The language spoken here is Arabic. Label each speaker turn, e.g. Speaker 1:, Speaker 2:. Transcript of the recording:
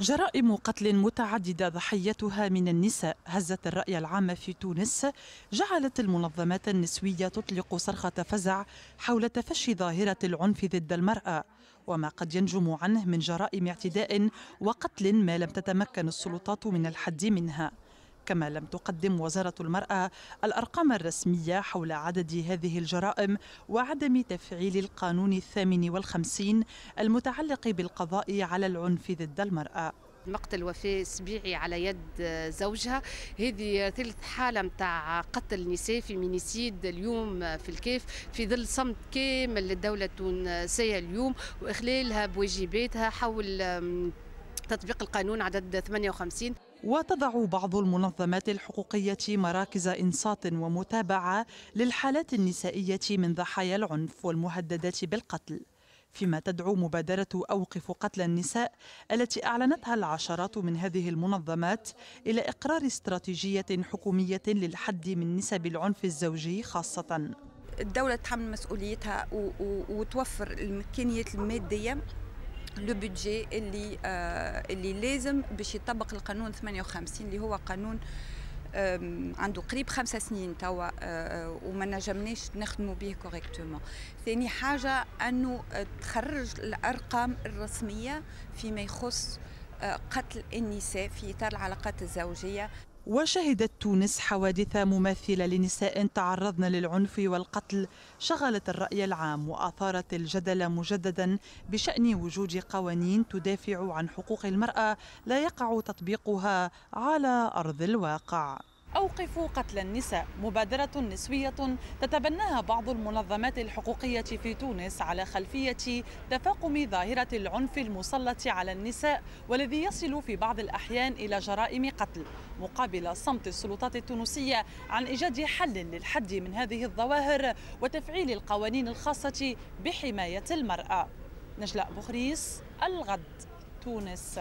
Speaker 1: جرائم قتل متعددة ضحيتها من النساء هزت الرأي العام في تونس جعلت المنظمات النسوية تطلق صرخة فزع حول تفشي ظاهرة العنف ضد المرأة وما قد ينجم عنه من جرائم اعتداء وقتل ما لم تتمكن السلطات من الحد منها كما لم تقدم وزارة المرأة الأرقام الرسمية حول عدد هذه الجرائم وعدم تفعيل القانون الثامن والخمسين المتعلق بالقضاء على العنف ضد المرأة
Speaker 2: مقتل وفاة سبيعي على يد زوجها هذه ثالث حالة متاع قتل نساء في مينيسيد اليوم في الكيف في ظل صمت كامل للدولة التونسية اليوم وإخلالها بواجباتها حول تطبيق القانون عدد 58
Speaker 1: وتضع بعض المنظمات الحقوقية مراكز إنصات ومتابعة للحالات النسائية من ضحايا العنف والمهددات بالقتل فيما تدعو مبادرة أوقف قتل النساء التي أعلنتها العشرات من هذه المنظمات إلى إقرار استراتيجية حكومية للحد من نسب العنف الزوجي خاصة
Speaker 3: الدولة تحمل مسؤوليتها وتوفر الإمكانيات المادية لو بودجي اللي آه اللي لازم باش يطبق القانون 58 اللي هو قانون عنده قريب خمسة سنين توا وما نجمناش نخدموا به كوريكتومون ثاني حاجة أنه تخرج الأرقام الرسمية فيما يخص قتل النساء في إطار العلاقات الزوجية وشهدت
Speaker 1: تونس حوادث مماثلة لنساء تعرضن للعنف والقتل شغلت الرأي العام وأثارت الجدل مجددا بشأن وجود قوانين تدافع عن حقوق المرأة لا يقع تطبيقها على أرض الواقع أوقف قتل النساء مبادرة نسوية تتبناها بعض المنظمات الحقوقية في تونس على خلفية تفاقم ظاهرة العنف المسلط على النساء والذي يصل في بعض الأحيان إلى جرائم قتل مقابل صمت السلطات التونسية عن إيجاد حل للحد من هذه الظواهر وتفعيل القوانين الخاصة بحماية المرأة نجلاء بخريس الغد تونس